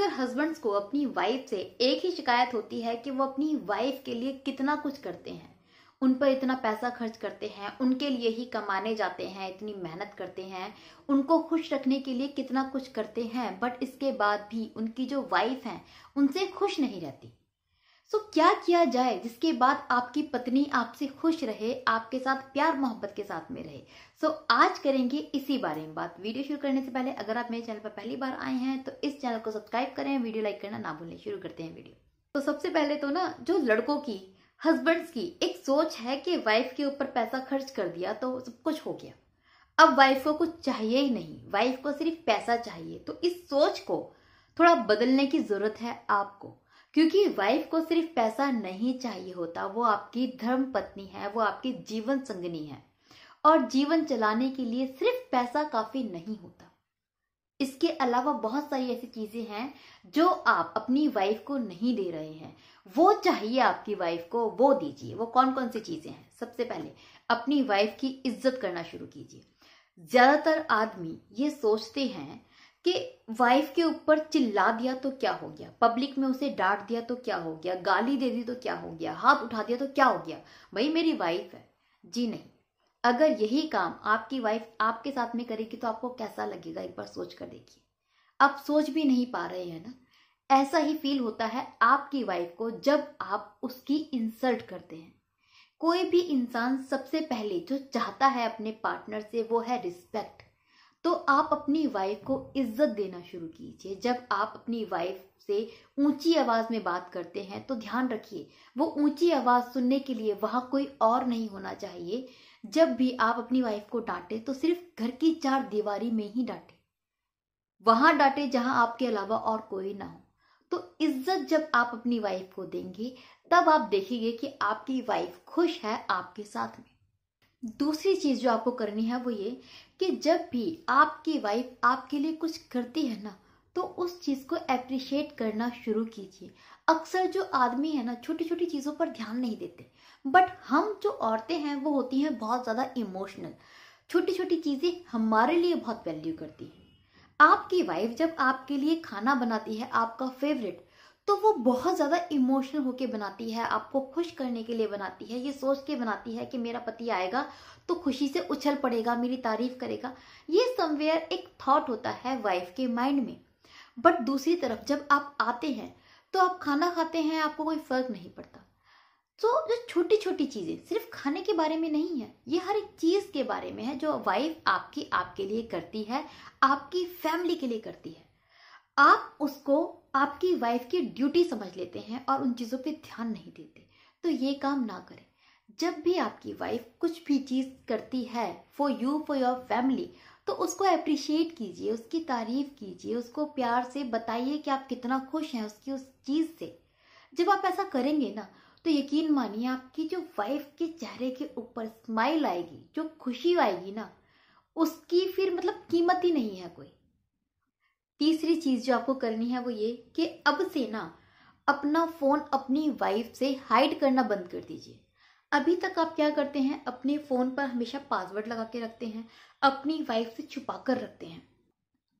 अक्सर हस्बैंड्स को अपनी वाइफ से एक ही शिकायत होती है कि वो अपनी वाइफ के लिए कितना कुछ करते हैं उन पर इतना पैसा खर्च करते हैं उनके लिए ही कमाने जाते हैं इतनी मेहनत करते हैं उनको खुश रखने के लिए कितना कुछ करते हैं बट इसके बाद भी उनकी जो वाइफ हैं उनसे खुश नहीं रहती सो so, क्या किया जाए जिसके बाद आपकी पत्नी आपसे खुश रहे आपके साथ प्यार मोहब्बत के साथ में रहे सो so, आज करेंगे इसी बारे में बात वीडियो शुरू करने से पहले अगर आप मेरे चैनल पर पहली बार आए हैं तो इस चैनल को सब्सक्राइब करें वीडियो लाइक करना ना भूलें शुरू करते हैं वीडियो तो सबसे पहले तो ना जो लड़कों की हस्बैंड्स की एक सोच है कि वाइफ के ऊपर पैसा खर्च कर दिया तो सब कुछ हो गया अब वाइफ को कुछ चाहिए ही नहीं वाइफ को सिर्फ पैसा चाहिए तो इस सोच को थोड़ा बदलने की जरूरत है आपको क्योंकि वाइफ को सिर्फ पैसा नहीं चाहिए होता वो आपकी धर्म पत्नी है वो आपकी जीवन संगनी है और जीवन चलाने के लिए सिर्फ पैसा काफी नहीं होता इसके अलावा बहुत सारी ऐसी चीजें हैं जो आप अपनी वाइफ को नहीं दे रहे हैं वो चाहिए आपकी वाइफ को वो दीजिए वो कौन कौन सी चीजें हैं सबसे पहले अपनी वाइफ की इज्जत करना शुरू कीजिए ज्यादातर आदमी ये सोचते हैं कि वाइफ के ऊपर चिल्ला दिया तो क्या हो गया पब्लिक में उसे डांट दिया तो क्या हो गया गाली दे दी तो क्या हो गया हाथ उठा दिया तो क्या हो गया भाई मेरी वाइफ है जी नहीं अगर यही काम आपकी वाइफ आपके साथ में करेगी तो आपको कैसा लगेगा एक बार सोच कर देखिए आप सोच भी नहीं पा रहे हैं ना ऐसा ही फील होता है आपकी वाइफ को जब आप उसकी इंसल्ट करते हैं कोई भी इंसान सबसे पहले जो चाहता है अपने पार्टनर से वो है रिस्पेक्ट तो आप अपनी वाइफ को इज्जत देना शुरू कीजिए जब आप अपनी वाइफ से ऊंची आवाज में बात करते हैं तो ध्यान रखिए वो ऊंची आवाज सुनने के लिए वहां कोई और नहीं होना चाहिए जब भी आप अपनी वाइफ को डांटे तो सिर्फ घर की चार दीवारी में ही डांटे वहां डांटे जहां आपके अलावा और कोई ना हो तो इज्जत जब आप अपनी वाइफ को देंगे तब आप देखेंगे कि आपकी वाइफ खुश है आपके साथ में दूसरी चीज जो आपको करनी है वो ये कि जब भी आपकी वाइफ आपके लिए कुछ करती है ना तो उस चीज़ को अप्रिशिएट करना शुरू कीजिए अक्सर जो आदमी है ना छोटी छोटी चीज़ों पर ध्यान नहीं देते बट हम जो औरतें हैं वो होती हैं बहुत ज़्यादा इमोशनल छोटी छोटी चीज़ें हमारे लिए बहुत वैल्यू करती हैं आपकी वाइफ जब आपके लिए खाना बनाती है आपका फेवरेट तो वो बहुत ज़्यादा इमोशनल होके बनाती है आपको खुश करने के लिए बनाती है ये सोच के बनाती है कि मेरा पति आएगा तो खुशी से उछल पड़ेगा मेरी तारीफ करेगा ये समवेयर एक थॉट होता है वाइफ के माइंड में बट दूसरी तरफ जब आप आते हैं तो आप खाना खाते हैं आपको कोई फ़र्क नहीं पड़ता तो so, जो छोटी छोटी चीज़ें सिर्फ खाने के बारे में नहीं है ये हर एक चीज़ के बारे में है जो वाइफ आपकी आपके लिए करती है आपकी फैमिली के लिए करती है आप उसको आपकी वाइफ की ड्यूटी समझ लेते हैं और उन चीज़ों पे ध्यान नहीं देते तो ये काम ना करें जब भी आपकी वाइफ कुछ भी चीज़ करती है for you for your family तो उसको अप्रिशिएट कीजिए उसकी तारीफ कीजिए उसको प्यार से बताइए कि आप कितना खुश हैं उसकी उस चीज़ से जब आप ऐसा करेंगे ना तो यकीन मानिए आपकी जो वाइफ के चेहरे के ऊपर स्माइल आएगी जो खुशी आएगी ना उसकी फिर मतलब कीमत ही नहीं है कोई तीसरी चीज जो आपको करनी है वो ये कि अब से ना अपना फोन अपनी वाइफ से हाइड करना बंद कर दीजिए अभी तक आप क्या करते हैं अपने फोन पर हमेशा पासवर्ड लगा के रखते हैं अपनी वाइफ से छुपा कर रखते हैं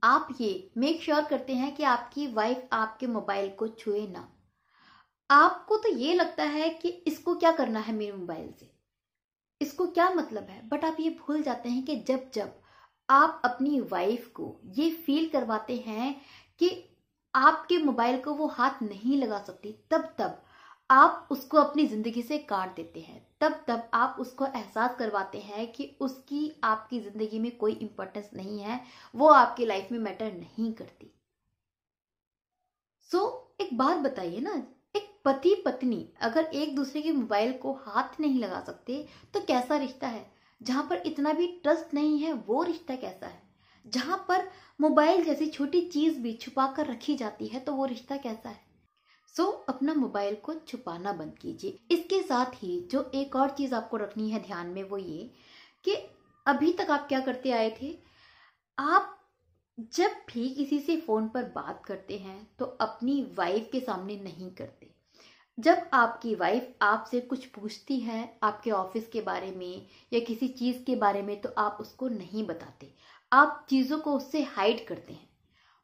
आप ये मेक श्योर sure करते हैं कि आपकी वाइफ आपके मोबाइल को छुए ना आपको तो ये लगता है कि इसको क्या करना है मेरे मोबाइल से इसको क्या मतलब है बट आप ये भूल जाते हैं कि जब जब आप अपनी वाइफ को ये फील करवाते हैं कि आपके मोबाइल को वो हाथ नहीं लगा सकती तब तब आप उसको अपनी ज़िंदगी से काट देते हैं तब तब आप उसको एहसास करवाते हैं कि उसकी आपकी ज़िंदगी में कोई इम्पोर्टेंस नहीं है वो आपकी लाइफ में मैटर नहीं करती सो so, एक बात बताइए ना एक पति पत्नी अगर एक दूसरे के मोबाइल को हाथ नहीं लगा सकते तो कैसा रिश्ता है जहाँ पर इतना भी ट्रस्ट नहीं है वो रिश्ता कैसा है जहाँ पर मोबाइल जैसी छोटी चीज़ भी छुपा कर रखी जाती है तो वो रिश्ता कैसा है सो so, अपना मोबाइल को छुपाना बंद कीजिए इसके साथ ही जो एक और चीज़ आपको रखनी है ध्यान में वो ये कि अभी तक आप क्या करते आए थे आप जब भी किसी से फ़ोन पर बात करते हैं तो अपनी वाइफ के सामने नहीं करते जब आपकी वाइफ आपसे कुछ पूछती है आपके ऑफिस के बारे में या किसी चीज़ के बारे में तो आप उसको नहीं बताते आप चीज़ों को उससे हाइड करते हैं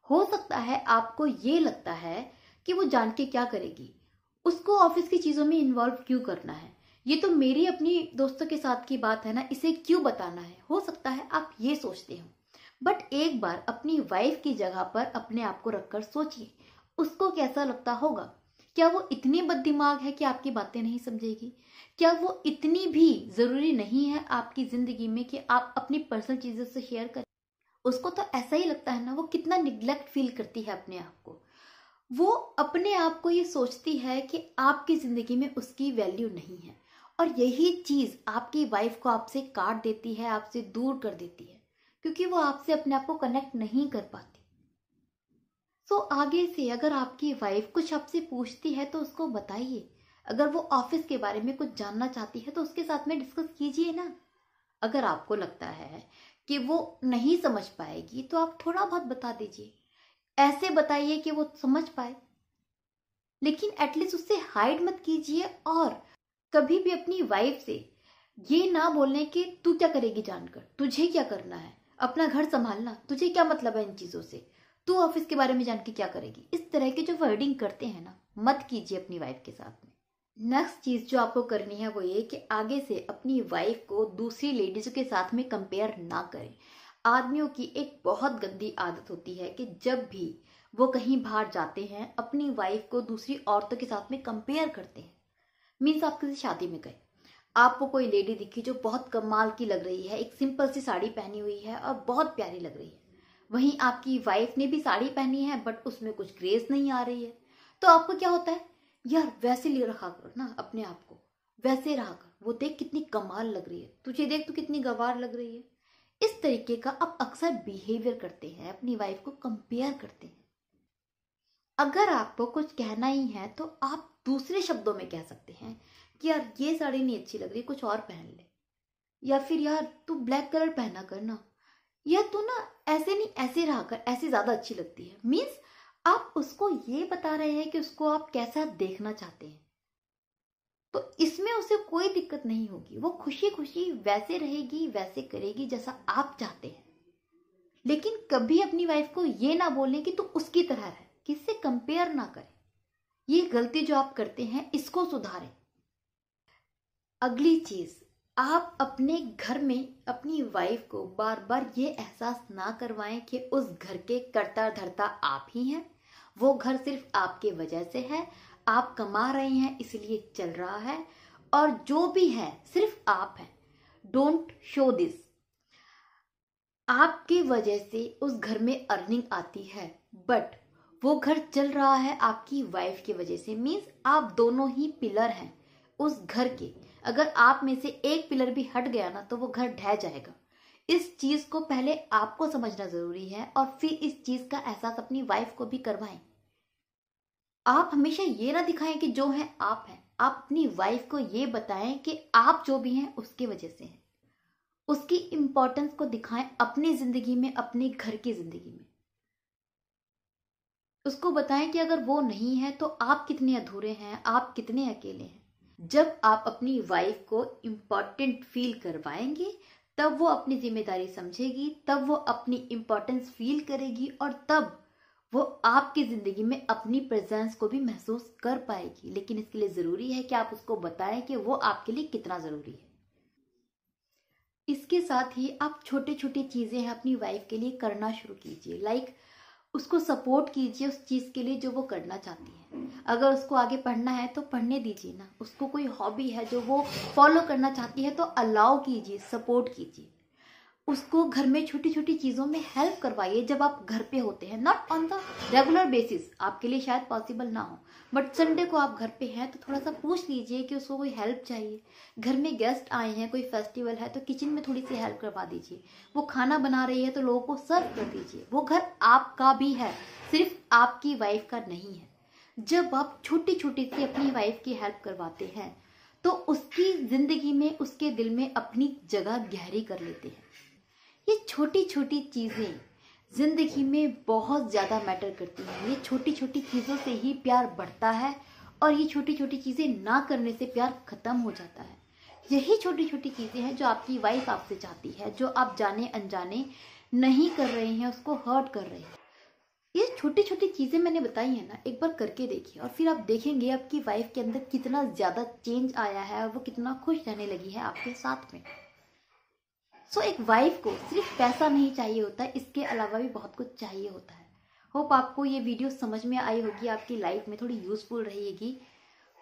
हो सकता है आपको ये लगता है कि वो जान के क्या करेगी उसको ऑफिस की चीज़ों में इन्वॉल्व क्यों करना है ये तो मेरी अपनी दोस्तों के साथ की बात है ना इसे क्यों बताना है हो सकता है आप ये सोचते हो बट एक बार अपनी वाइफ की जगह पर अपने आप को रखकर सोचिए उसको कैसा लगता होगा क्या वो इतनी बददिमाग है कि आपकी बातें नहीं समझेगी क्या वो इतनी भी ज़रूरी नहीं है आपकी ज़िंदगी में कि आप अपनी पर्सनल चीजों से शेयर करें उसको तो ऐसा ही लगता है ना वो कितना निग्लेक्ट फील करती है अपने आप को वो अपने आप को ये सोचती है कि आपकी ज़िंदगी में उसकी वैल्यू नहीं है और यही चीज़ आपकी वाइफ को आपसे काट देती है आपसे दूर कर देती है क्योंकि वो आपसे अपने आप को कनेक्ट नहीं कर पाती सो आगे से अगर आपकी वाइफ कुछ आपसे पूछती है तो उसको बताइए अगर वो ऑफिस के बारे में कुछ जानना चाहती है तो उसके साथ में डिस्कस कीजिए ना अगर आपको लगता है कि वो नहीं समझ पाएगी तो आप थोड़ा बहुत बता दीजिए ऐसे बताइए कि वो समझ पाए लेकिन एटलीस्ट उससे हाइड मत कीजिए और कभी भी अपनी वाइफ से ये ना बोलने कि तू क्या करेगी जानकर तुझे क्या करना है अपना घर संभालना तुझे क्या मतलब है इन चीजों से तू ऑफिस के बारे में जान के क्या करेगी इस तरह के जो वर्डिंग करते हैं ना मत कीजिए अपनी वाइफ के साथ में नेक्स्ट चीज जो आपको करनी है वो ये कि आगे से अपनी वाइफ को दूसरी लेडीज के साथ में कंपेयर ना करें आदमियों की एक बहुत गंदी आदत होती है कि जब भी वो कहीं बाहर जाते हैं अपनी वाइफ को दूसरी औरतों के साथ में कंपेयर करते हैं मीन्स आप किसी शादी में गए आपको कोई लेडी दिखी जो बहुत कमाल की लग रही है एक सिंपल सी साड़ी पहनी हुई है और बहुत प्यारी लग रही है वहीं आपकी वाइफ ने भी साड़ी पहनी है बट उसमें कुछ ग्रेस नहीं आ रही है तो आपको क्या होता है यार वैसे ले रखा करो ना अपने आप को वैसे रहा कर वो देख कितनी कमाल लग रही है तुझे देख तो कितनी गवार लग रही है इस तरीके का आप अक्सर बिहेवियर करते हैं अपनी वाइफ को कंपेयर करते हैं अगर आपको कुछ कहना ही है तो आप दूसरे शब्दों में कह सकते हैं कि यार ये साड़ी नहीं अच्छी लग रही कुछ और पहन ले या फिर यार तू ब्लैक कलर पहना करना या तू ना ऐसे नहीं ऐसे रहा कर ऐसे ज्यादा अच्छी लगती है मीन्स आप उसको ये बता रहे हैं कि उसको आप कैसा देखना चाहते हैं तो इसमें उसे कोई दिक्कत नहीं होगी वो खुशी खुशी वैसे रहेगी वैसे करेगी जैसा आप चाहते हैं लेकिन कभी अपनी वाइफ को ये ना बोलें कि तू उसकी तरह रहे किससे कंपेयर ना करें ये गलती जो आप करते हैं इसको सुधारें अगली चीज आप अपने घर में अपनी वाइफ को बार बार ये एहसास ना करवाएं कि उस घर के करता धरता आप ही हैं वो घर सिर्फ आपके वजह से है आप कमा रहे हैं इसलिए चल रहा है और जो भी है सिर्फ आप हैं डोंट शो दिस आपके वजह से उस घर में अर्निंग आती है बट वो घर चल रहा है आपकी वाइफ की वजह से मीन्स आप दोनों ही पिलर हैं उस घर के अगर आप में से एक पिलर भी हट गया ना तो वो घर ढह जाएगा इस चीज को पहले आपको समझना जरूरी है और फिर इस चीज का एहसास अपनी वाइफ को भी करवाएं आप हमेशा ये ना दिखाएं कि जो है आप हैं आप अपनी वाइफ को ये बताएं कि आप जो भी हैं उसकी वजह से हैं उसकी इंपॉर्टेंस को दिखाएं अपनी जिंदगी में अपने घर की जिंदगी में उसको बताएं कि अगर वो नहीं है तो आप कितने अधूरे हैं आप कितने अकेले हैं जब आप अपनी वाइफ को इम्पॉर्टेंट फील करवाएंगे तब वो अपनी जिम्मेदारी समझेगी तब वो अपनी इम्पोर्टेंस फील करेगी और तब वो आपकी ज़िंदगी में अपनी प्रेजेंस को भी महसूस कर पाएगी लेकिन इसके लिए ज़रूरी है कि आप उसको बताएं कि वो आपके लिए कितना ज़रूरी है इसके साथ ही आप छोटे छोटे चीज़ें अपनी वाइफ के लिए करना शुरू कीजिए लाइक like, उसको सपोर्ट कीजिए उस चीज़ के लिए जो वो करना चाहती है हम्म। अगर उसको आगे पढ़ना है तो पढ़ने दीजिए ना उसको कोई हॉबी है जो वो फॉलो करना चाहती है तो अलाउ कीजिए सपोर्ट कीजिए उसको घर में छोटी छोटी चीजों में हेल्प करवाइए जब आप घर पे होते हैं not on the regular basis आपके लिए शायद पॉसिबल ना हो बट संडे को आप घर पे हैं तो थोड़ा सा पूछ लीजिए कि उसको कोई हेल्प चाहिए घर में गेस्ट आए हैं कोई फेस्टिवल है तो किचन में थोड़ी सी हेल्प करवा दीजिए वो खाना बना रही है तो लोगों को सर्व कर दीजिए वो घर आपका भी है सिर्फ आपकी वाइफ का नहीं है जब आप छोटी छोटी सी अपनी वाइफ की हेल्प करवाते हैं तो उसकी जिंदगी में उसके दिल में अपनी जगह गहरी कर लेते हैं ये छोटी छोटी चीज़ें ज़िंदगी में बहुत ज़्यादा मैटर करती हैं ये छोटी छोटी चीज़ों से ही प्यार बढ़ता है और ये छोटी छोटी चीज़ें ना करने से प्यार ख़त्म हो जाता है यही छोटी छोटी चीज़ें हैं जो आपकी वाइफ आपसे चाहती है जो आप जाने अनजाने नहीं कर रहे हैं उसको हर्ट कर रहे हैं ये छोटी छोटी चीज़ें मैंने बताई हैं ना एक बार करके देखिए और फिर आप देखेंगे आपकी वाइफ के अंदर कितना ज़्यादा चेंज आया है और वो कितना खुश रहने लगी है आपके साथ में सो एक वाइफ को सिर्फ पैसा नहीं चाहिए होता है इसके अलावा भी बहुत कुछ चाहिए होता है होप आपको ये वीडियो समझ में आई होगी आपकी लाइफ में थोड़ी यूजफुल रहेगी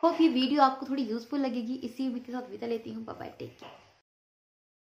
होप ये वीडियो आपको थोड़ी यूजफुल लगेगी इसी के साथ विदा लेती हूँ बाय टेक केयर